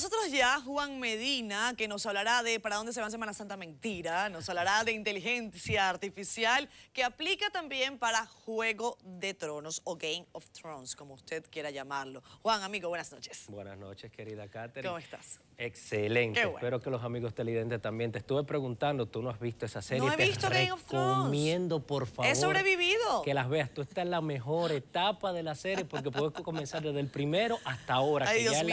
nosotros ya Juan Medina, que nos hablará de para dónde se va Semana Santa Mentira, nos hablará de inteligencia artificial, que aplica también para Juego de Tronos o Game of Thrones, como usted quiera llamarlo. Juan, amigo, buenas noches. Buenas noches, querida Katherine. ¿Cómo estás? Excelente. Espero que los amigos televidentes también. Te estuve preguntando, tú no has visto esa serie. No he visto Game of Thrones. recomiendo, por favor. He sobrevivido. Que las veas. Tú estás en la mejor etapa de la serie porque puedes comenzar desde el primero hasta ahora. que Dios ya es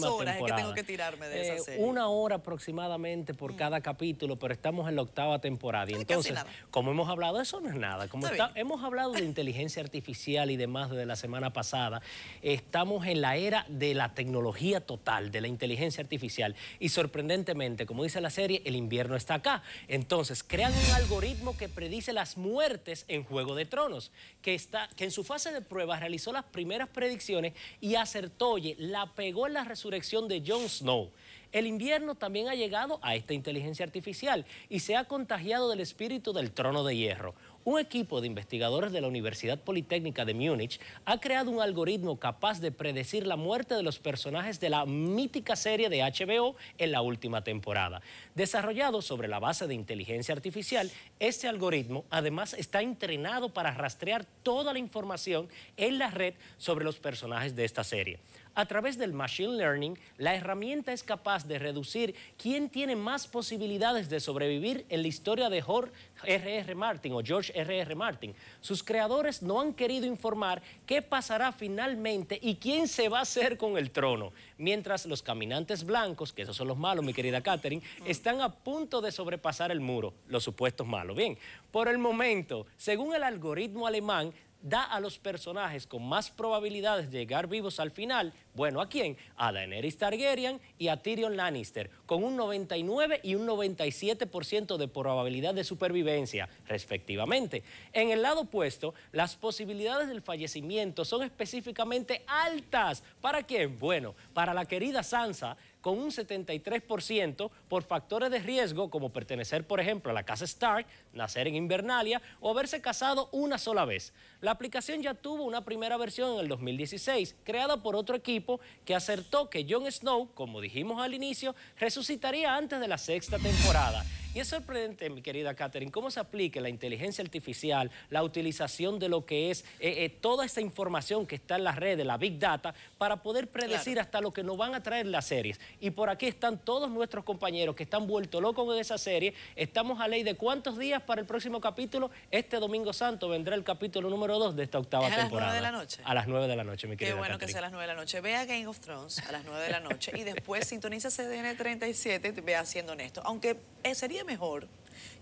la horas tengo que tirarme de esa eh, serie. una hora aproximadamente por mm. cada capítulo, pero estamos en la octava temporada. Y entonces, como hemos hablado, eso no es nada. hemos hablado de inteligencia artificial y demás desde la semana pasada, estamos en la era de la tecnología total, de la inteligencia artificial. Y sorprendentemente, como dice la serie, el invierno está acá. Entonces, crean un algoritmo que predice las muertes en Juego de Tronos, que, está, que en su fase de pruebas realizó las primeras predicciones y acertó, oye, la pegó en la resurrección de John Snow. El invierno también ha llegado a esta inteligencia artificial y se ha contagiado del espíritu del trono de hierro. Un equipo de investigadores de la Universidad Politécnica de Múnich ha creado un algoritmo capaz de predecir la muerte de los personajes de la mítica serie de HBO en la última temporada. Desarrollado sobre la base de inteligencia artificial, este algoritmo además está entrenado para rastrear toda la información en la red sobre los personajes de esta serie. A través del Machine Learning, la herramienta es capaz de reducir quién tiene más posibilidades de sobrevivir en la historia de Jorge R. Martin o George R.R. Martin. Sus creadores no han querido informar qué pasará finalmente y quién se va a hacer con el trono. Mientras los caminantes blancos, que esos son los malos, mi querida Catherine, están a punto de sobrepasar el muro, los supuestos malos. Bien, por el momento, según el algoritmo alemán, da a los personajes con más probabilidades de llegar vivos al final, bueno, ¿a quién? A Daenerys Targaryen y a Tyrion Lannister, con un 99 y un 97% de probabilidad de supervivencia, respectivamente. En el lado opuesto, las posibilidades del fallecimiento son específicamente altas. ¿Para quién? Bueno, para la querida Sansa, con un 73% por factores de riesgo como pertenecer, por ejemplo, a la casa Stark, nacer en Invernalia o haberse casado una sola vez. La aplicación ya tuvo una primera versión en el 2016, creada por otro equipo que acertó que Jon Snow, como dijimos al inicio, resucitaría antes de la sexta temporada. Y es sorprendente, mi querida Catherine, cómo se aplique la inteligencia artificial, la utilización de lo que es eh, eh, toda esa información que está en las redes, la Big Data, para poder predecir hasta lo que nos van a traer las series. Y por aquí están todos nuestros compañeros que están vueltos locos en esa serie. Estamos a ley de cuántos días para el próximo capítulo. Este domingo santo vendrá el capítulo número 2 de esta octava temporada. A las 9 de la noche. A las 9 de la noche, mi querida. Qué bueno que sea a las 9 de la noche. Ve a Game of Thrones a las 9 de la noche y después sintoniza CDN 37 y vea siendo honesto. Aunque eh, sería mejor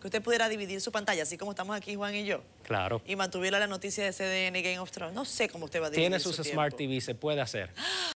que usted pudiera dividir su pantalla, así como estamos aquí Juan y yo? Claro. Y mantuviera la noticia de CDN Game of Thrones. No sé cómo usted va a dividir Tiene sus su Smart TV, se puede hacer.